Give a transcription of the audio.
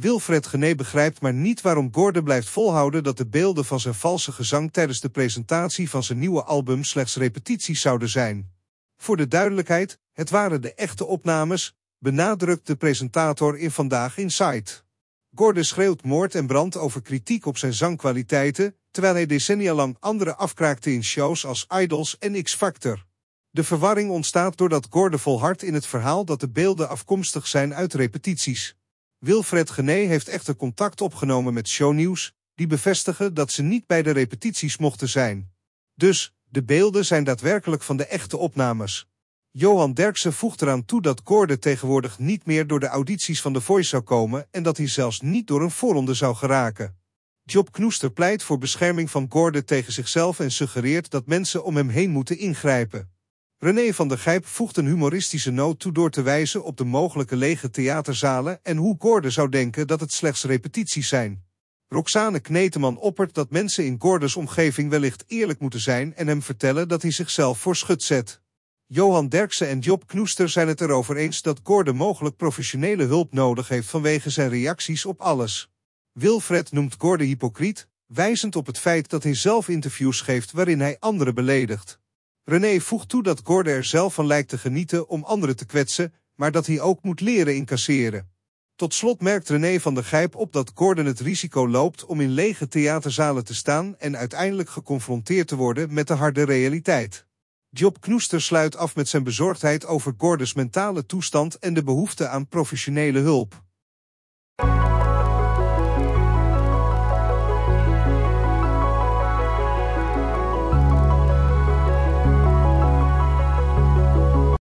Wilfred Gené begrijpt maar niet waarom Gordon blijft volhouden dat de beelden van zijn valse gezang tijdens de presentatie van zijn nieuwe album slechts repetities zouden zijn. Voor de duidelijkheid, het waren de echte opnames, benadrukt de presentator in Vandaag Inside. Gordon schreeuwt moord en brand over kritiek op zijn zangkwaliteiten, terwijl hij decennia lang anderen afkraakte in shows als Idols en X-Factor. De verwarring ontstaat doordat Gordon volhardt in het verhaal dat de beelden afkomstig zijn uit repetities. Wilfred Gené heeft echter contact opgenomen met shownieuws, die bevestigen dat ze niet bij de repetities mochten zijn. Dus, de beelden zijn daadwerkelijk van de echte opnames. Johan Derksen voegt eraan toe dat Gordon tegenwoordig niet meer door de audities van The Voice zou komen en dat hij zelfs niet door een voorronde zou geraken. Job Knoester pleit voor bescherming van Gordon tegen zichzelf en suggereert dat mensen om hem heen moeten ingrijpen. René van der Gijp voegt een humoristische noot toe door te wijzen op de mogelijke lege theaterzalen en hoe Gorde zou denken dat het slechts repetities zijn. Roxane Kneteman oppert dat mensen in Gordes omgeving wellicht eerlijk moeten zijn en hem vertellen dat hij zichzelf voor schut zet. Johan Derksen en Job Knoester zijn het erover eens dat Gorde mogelijk professionele hulp nodig heeft vanwege zijn reacties op alles. Wilfred noemt Gorde hypocriet, wijzend op het feit dat hij zelf interviews geeft waarin hij anderen beledigt. René voegt toe dat Gordon er zelf van lijkt te genieten om anderen te kwetsen, maar dat hij ook moet leren incasseren. Tot slot merkt René van der Gijp op dat Gordon het risico loopt om in lege theaterzalen te staan en uiteindelijk geconfronteerd te worden met de harde realiteit. Job Knoester sluit af met zijn bezorgdheid over Gordons mentale toestand en de behoefte aan professionele hulp.